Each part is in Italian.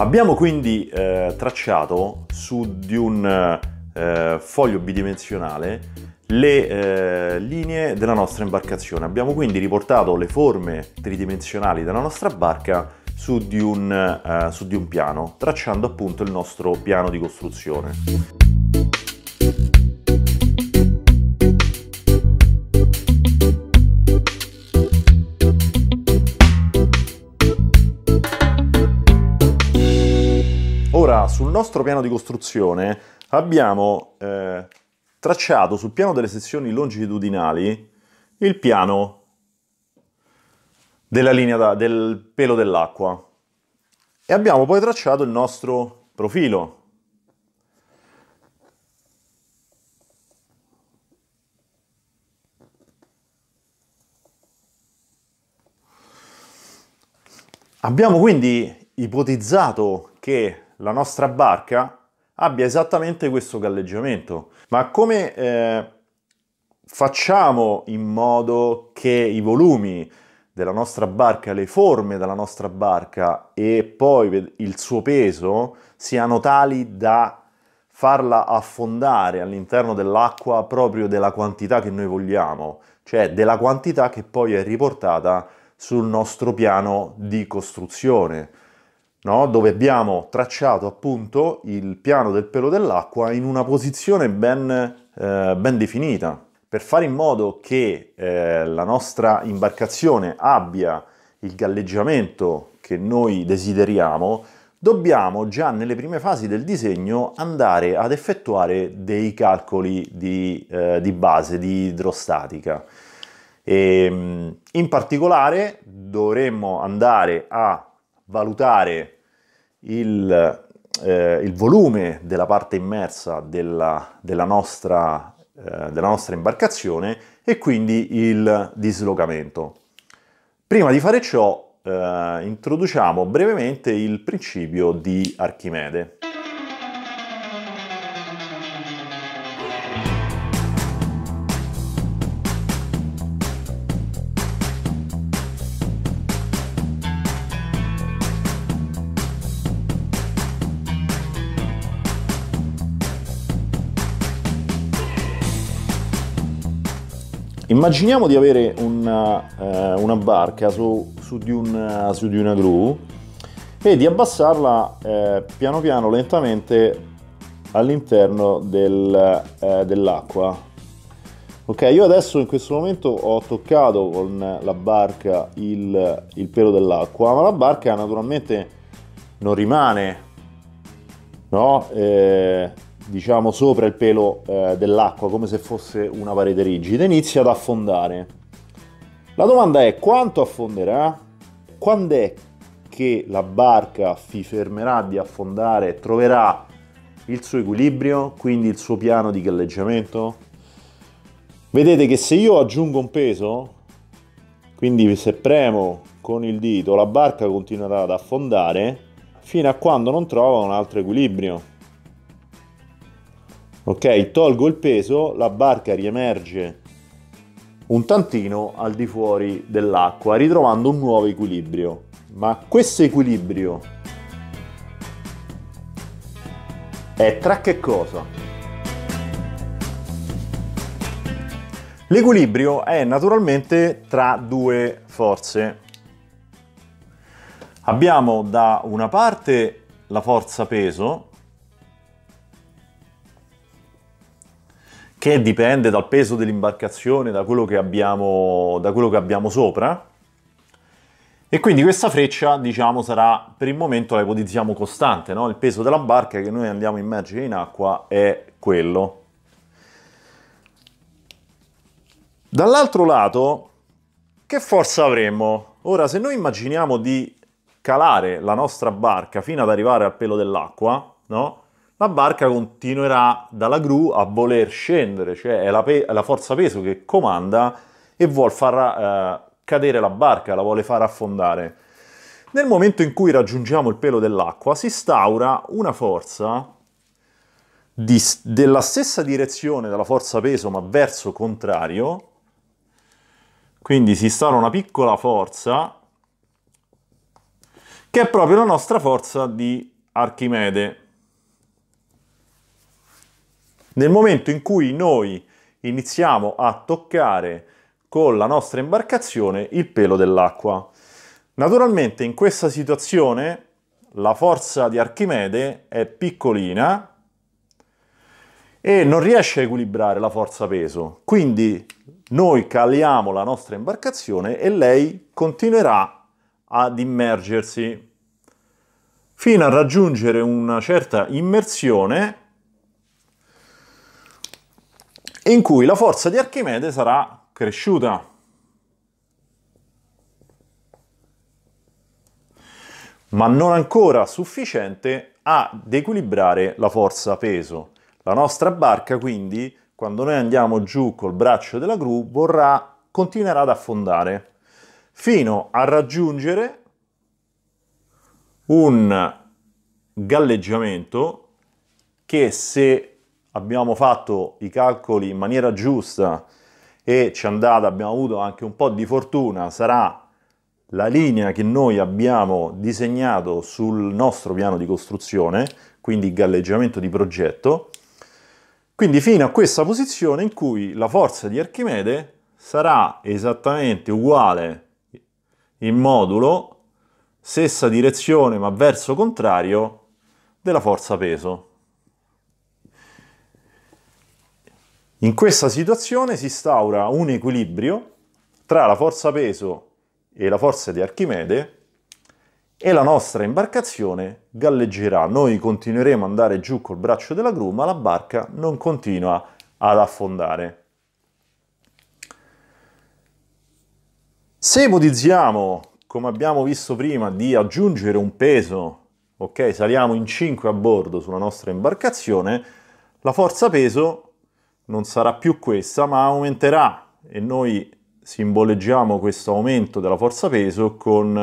Abbiamo quindi eh, tracciato su di un eh, foglio bidimensionale le eh, linee della nostra imbarcazione. Abbiamo quindi riportato le forme tridimensionali della nostra barca su di un, eh, su di un piano, tracciando appunto il nostro piano di costruzione. sul nostro piano di costruzione abbiamo eh, tracciato sul piano delle sezioni longitudinali il piano della linea da, del pelo dell'acqua e abbiamo poi tracciato il nostro profilo. Abbiamo quindi ipotizzato che la nostra barca abbia esattamente questo galleggiamento. Ma come eh, facciamo in modo che i volumi della nostra barca, le forme della nostra barca e poi il suo peso siano tali da farla affondare all'interno dell'acqua proprio della quantità che noi vogliamo, cioè della quantità che poi è riportata sul nostro piano di costruzione no? dove abbiamo tracciato appunto il piano del pelo dell'acqua in una posizione ben, eh, ben definita, per fare in modo che eh, la nostra imbarcazione abbia il galleggiamento che noi desideriamo, dobbiamo già nelle prime fasi del disegno andare ad effettuare dei calcoli di, eh, di base, di idrostatica. E, ehm, in particolare dovremmo andare a valutare il, eh, il volume della parte immersa della, della, nostra, eh, della nostra imbarcazione e quindi il dislocamento. Prima di fare ciò eh, introduciamo brevemente il principio di Archimede. Immaginiamo di avere una, eh, una barca su, su, di un, eh, su, di una gru e di abbassarla eh, piano piano, lentamente all'interno del, eh, dell'acqua. Ok, io adesso in questo momento ho toccato con la barca il, il pelo dell'acqua, ma la barca naturalmente non rimane, no? Eh, diciamo sopra il pelo eh, dell'acqua come se fosse una parete rigida, inizia ad affondare. La domanda è quanto affonderà? Quando è che la barca si fermerà di affondare, troverà il suo equilibrio, quindi il suo piano di galleggiamento? Vedete che se io aggiungo un peso, quindi se premo con il dito, la barca continuerà ad affondare fino a quando non trova un altro equilibrio ok tolgo il peso la barca riemerge un tantino al di fuori dell'acqua ritrovando un nuovo equilibrio ma questo equilibrio è tra che cosa? L'equilibrio è naturalmente tra due forze. Abbiamo da una parte la forza peso che dipende dal peso dell'imbarcazione, da quello che abbiamo, quello che abbiamo sopra. E quindi questa freccia, diciamo, sarà per il momento la ipotizziamo costante, no? Il peso della barca che noi andiamo a immergere in acqua è quello. Dall'altro lato, che forza avremmo? Ora, se noi immaginiamo di calare la nostra barca fino ad arrivare al pelo dell'acqua, no? la barca continuerà dalla gru a voler scendere, cioè è la, pe- la forza peso che comanda e vuol far eh, cadere la barca, la vuole far affondare. Nel momento in cui raggiungiamo il pelo dell'acqua si instaura una forza di, della stessa direzione della forza peso ma verso contrario, quindi si instaura una piccola forza che è proprio la nostra forza di Archimede. Nel momento in cui noi iniziamo a toccare con la nostra imbarcazione il pelo dell'acqua. Naturalmente in questa situazione la forza di Archimede è piccolina e non riesce a equilibrare la forza peso. Quindi noi caliamo la nostra imbarcazione e lei continuerà ad immergersi fino a raggiungere una certa immersione in cui la forza di Archimede sarà cresciuta. ma non ancora sufficiente ad equilibrare la forza peso. La nostra barca quindi, quando noi andiamo giù col braccio della gru, vorrà, continuerà ad affondare fino a raggiungere un galleggiamento che se abbiamo fatto i calcoli in maniera giusta e ci è andata, abbiamo avuto anche un po' di fortuna, sarà la linea che noi abbiamo disegnato sul nostro piano di costruzione, quindi galleggiamento di progetto, quindi fino a questa posizione in cui la forza di Archimede sarà esattamente uguale in modulo, stessa direzione ma verso contrario, della forza peso. In questa situazione si instaura un equilibrio tra la forza peso e la forza di Archimede e la nostra imbarcazione galleggerà. Noi continueremo ad andare giù col braccio della gru, ma la barca non continua ad affondare. Se ipotizziamo, come abbiamo visto prima, di aggiungere un peso, ok, saliamo in 5 a bordo sulla nostra imbarcazione, la forza peso non sarà più questa, ma aumenterà e noi simboleggiamo questo aumento della forza peso con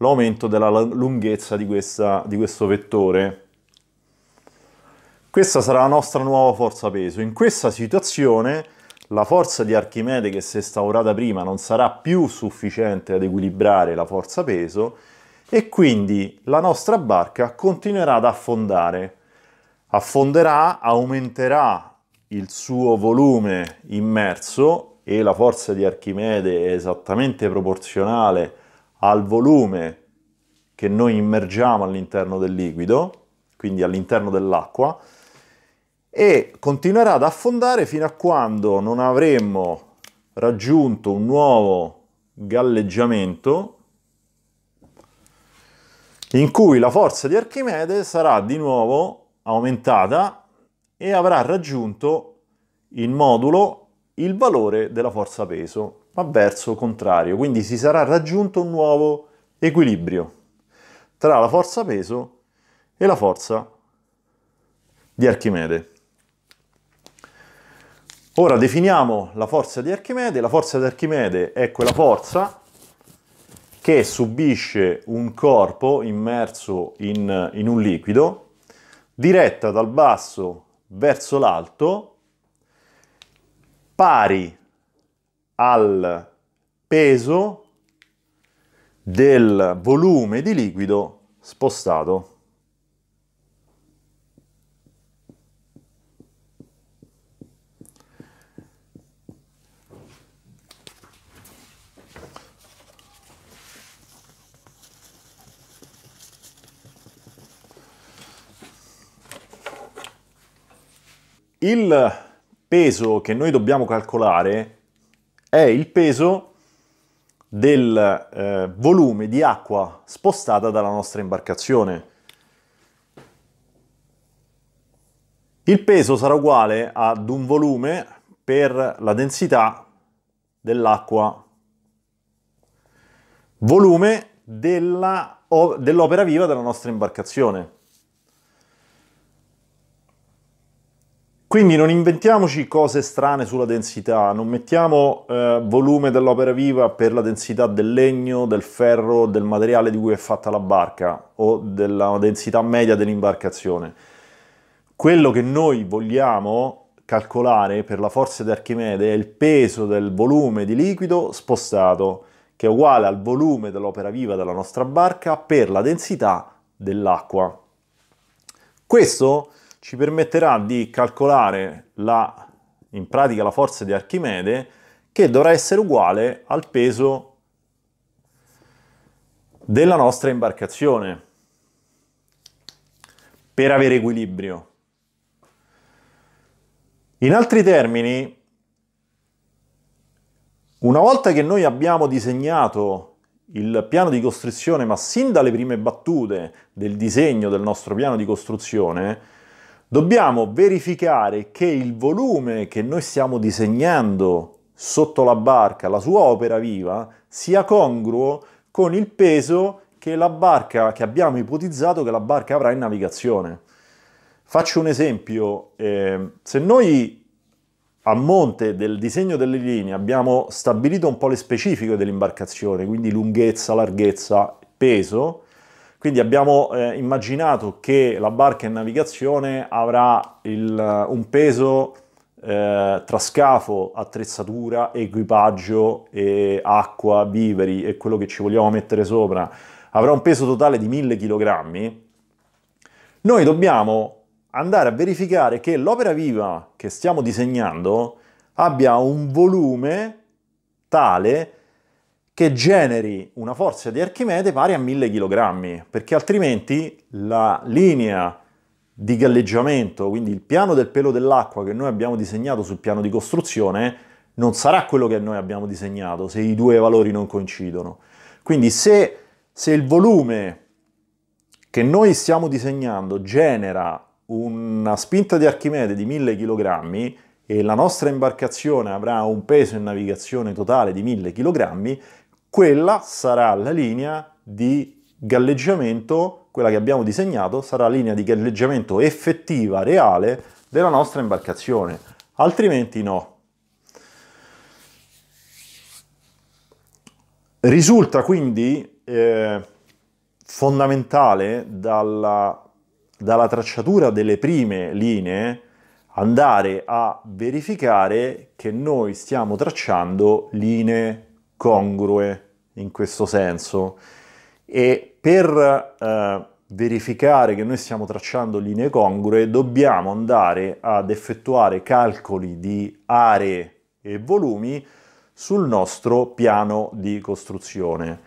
l'aumento della lunghezza di, questa, di questo vettore. Questa sarà la nostra nuova forza peso. In questa situazione la forza di Archimede che si è instaurata prima non sarà più sufficiente ad equilibrare la forza peso e quindi la nostra barca continuerà ad affondare. Affonderà, aumenterà il suo volume immerso e la forza di Archimede è esattamente proporzionale al volume che noi immergiamo all'interno del liquido, quindi all'interno dell'acqua, e continuerà ad affondare fino a quando non avremo raggiunto un nuovo galleggiamento in cui la forza di Archimede sarà di nuovo aumentata e avrà raggiunto il modulo il valore della forza peso, ma verso contrario, quindi si sarà raggiunto un nuovo equilibrio tra la forza peso e la forza di Archimede. Ora definiamo la forza di Archimede. La forza di Archimede è quella forza che subisce un corpo immerso in, in un liquido, diretta dal basso verso l'alto pari al peso del volume di liquido spostato. Il peso che noi dobbiamo calcolare è il peso del eh, volume di acqua spostata dalla nostra imbarcazione. Il peso sarà uguale ad un volume per la densità dell'acqua, volume dell'opera dell viva della nostra imbarcazione. Quindi non inventiamoci cose strane sulla densità, non mettiamo eh, volume dell'opera viva per la densità del legno, del ferro, del materiale di cui è fatta la barca o della densità media dell'imbarcazione. Quello che noi vogliamo calcolare per la forza di Archimede è il peso del volume di liquido spostato, che è uguale al volume dell'opera viva della nostra barca per la densità dell'acqua. Questo ci permetterà di calcolare la, in pratica la forza di Archimede che dovrà essere uguale al peso della nostra imbarcazione per avere equilibrio. In altri termini, una volta che noi abbiamo disegnato il piano di costruzione, ma sin dalle prime battute del disegno del nostro piano di costruzione, dobbiamo verificare che il volume che noi stiamo disegnando sotto la barca, la sua opera viva, sia congruo con il peso che la barca che abbiamo ipotizzato che la barca avrà in navigazione. Faccio un esempio, eh, se noi a monte del disegno delle linee abbiamo stabilito un po' le specifiche dell'imbarcazione, quindi lunghezza, larghezza, peso, quindi abbiamo eh, immaginato che la barca in navigazione avrà il, eh, un peso eh, tra scafo, attrezzatura, equipaggio, e acqua, viveri e quello che ci vogliamo mettere sopra, avrà un peso totale di 1000 kg, noi dobbiamo andare a verificare che l'opera viva che stiamo disegnando abbia un volume tale che generi una forza di Archimede pari a 1000 kg, perché altrimenti la linea di galleggiamento, quindi il piano del pelo dell'acqua che noi abbiamo disegnato sul piano di costruzione, non sarà quello che noi abbiamo disegnato se i due valori non coincidono. Quindi se, se il volume che noi stiamo disegnando genera una spinta di Archimede di 1000 kg e la nostra imbarcazione avrà un peso in navigazione totale di 1000 kg, quella sarà la linea di galleggiamento, quella che abbiamo disegnato, sarà la linea di galleggiamento effettiva, reale, della nostra imbarcazione, altrimenti no. Risulta quindi eh, fondamentale dalla, dalla tracciatura delle prime linee andare a verificare che noi stiamo tracciando linee congrue in questo senso e per eh, verificare che noi stiamo tracciando linee congrue dobbiamo andare ad effettuare calcoli di aree e volumi sul nostro piano di costruzione.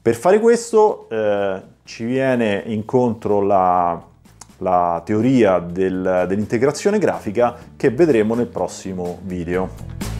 Per fare questo eh, ci viene incontro la, la teoria del, dell'integrazione grafica che vedremo nel prossimo video.